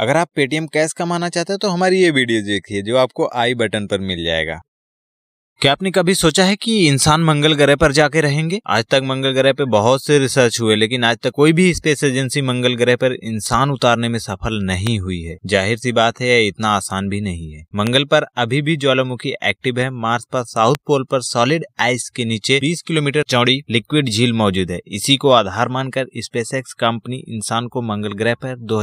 अगर आप Paytm cash कमाना चाहते हैं तो हमारी ये वीडियो देखिए जो आपको आई बटन पर मिल जाएगा क्या आपने कभी सोचा है कि इंसान मंगल ग्रह पर जाके रहेंगे आज तक मंगल ग्रह पर बहुत से रिसर्च हुए लेकिन आज तक कोई भी स्पेस एजेंसी मंगल ग्रह पर इंसान उतारने में सफल नहीं हुई है जाहिर सी बात है इतना आसान भी नहीं है मंगल पर अभी भी ज्वालामुखी एक्टिव है मार्स पर साउथ पोल पर सॉलिड आइस के नीचे बीस किलोमीटर चौड़ी लिक्विड झील मौजूद है इसी को आधार मानकर स्पेस कंपनी इंसान को मंगल ग्रह पर दो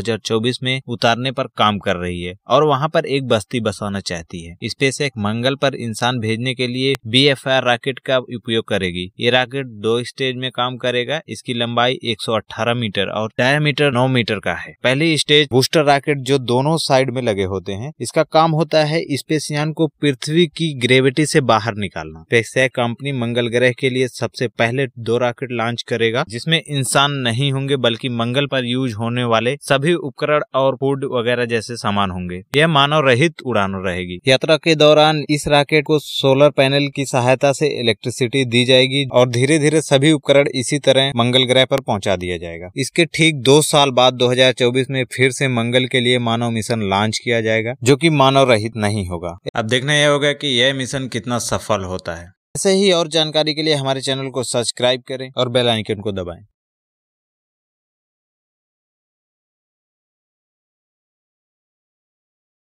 में उतारने पर काम कर रही है और वहाँ पर एक बस्ती बसाना चाहती है स्पेस मंगल पर इंसान भेजने के लिए बी एफ आर रॉकेट का उपयोग करेगी ये रॉकेट दो स्टेज में काम करेगा इसकी लंबाई 118 मीटर और डायमीटर 9 मीटर का है पहली स्टेज बूस्टर रॉकेट जो दोनों साइड में लगे होते हैं इसका काम होता है स्पेसियान को पृथ्वी की ग्रेविटी से बाहर निकालना स्पेसएक कंपनी मंगल ग्रह के लिए सबसे पहले दो रॉकेट लॉन्च करेगा जिसमें इंसान नहीं होंगे बल्कि मंगल पर यूज होने वाले सभी उपकरण और फूड वगैरह जैसे सामान होंगे यह मानव रहित उड़ान रहेगी यात्रा के दौरान इस रॉकेट को सोलर पैनल की सहायता से इलेक्ट्रिसिटी दी जाएगी और धीरे धीरे सभी उपकरण इसी तरह मंगल ग्रह पर पहुंचा दिया जाएगा इसके ठीक दो साल बाद 2024 में फिर से मंगल के लिए मानव मिशन लॉन्च किया जाएगा जो कि मानव रहित नहीं होगा अब देखना यह होगा कि यह मिशन कितना सफल होता है ऐसे ही और जानकारी के लिए हमारे चैनल को सब्सक्राइब करें और बेलाइकन को दबाएं